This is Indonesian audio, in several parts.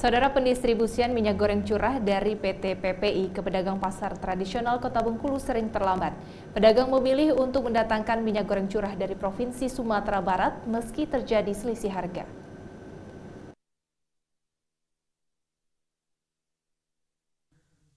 Saudara pendistribusian minyak goreng curah dari PT PPI ke pedagang pasar tradisional Kota Bengkulu sering terlambat. Pedagang memilih untuk mendatangkan minyak goreng curah dari Provinsi Sumatera Barat meski terjadi selisih harga.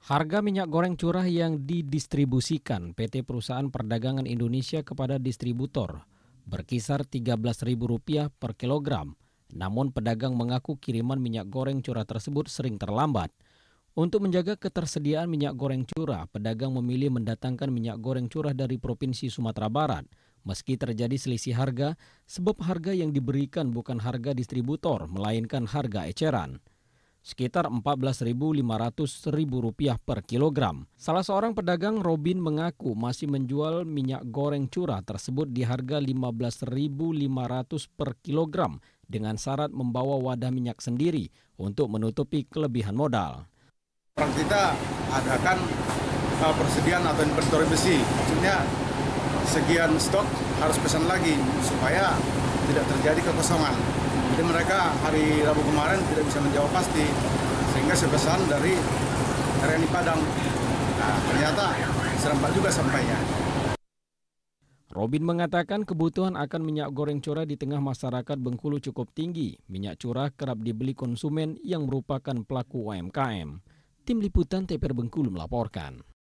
Harga minyak goreng curah yang didistribusikan PT Perusahaan Perdagangan Indonesia kepada distributor berkisar Rp13.000 per kilogram namun pedagang mengaku kiriman minyak goreng curah tersebut sering terlambat. Untuk menjaga ketersediaan minyak goreng curah, pedagang memilih mendatangkan minyak goreng curah dari Provinsi Sumatera Barat. Meski terjadi selisih harga, sebab harga yang diberikan bukan harga distributor, melainkan harga eceran sekitar Rp14.500.000 per kilogram. Salah seorang pedagang Robin mengaku masih menjual minyak goreng curah tersebut di harga Rp15.500 per kilogram dengan syarat membawa wadah minyak sendiri untuk menutupi kelebihan modal. Orang Kita adakan eh, persediaan atau inventory besi, maksudnya sekian stok harus pesan lagi supaya tidak terjadi kekosongan. Jadi mereka hari Rabu kemarin tidak bisa menjawab pasti, sehingga pesan dari RNI Padang. Nah, ternyata serempak juga sampainya. Robin mengatakan kebutuhan akan minyak goreng curah di tengah masyarakat Bengkulu cukup tinggi. Minyak curah kerap dibeli konsumen yang merupakan pelaku UMKM. Tim Liputan TPR Bengkulu melaporkan.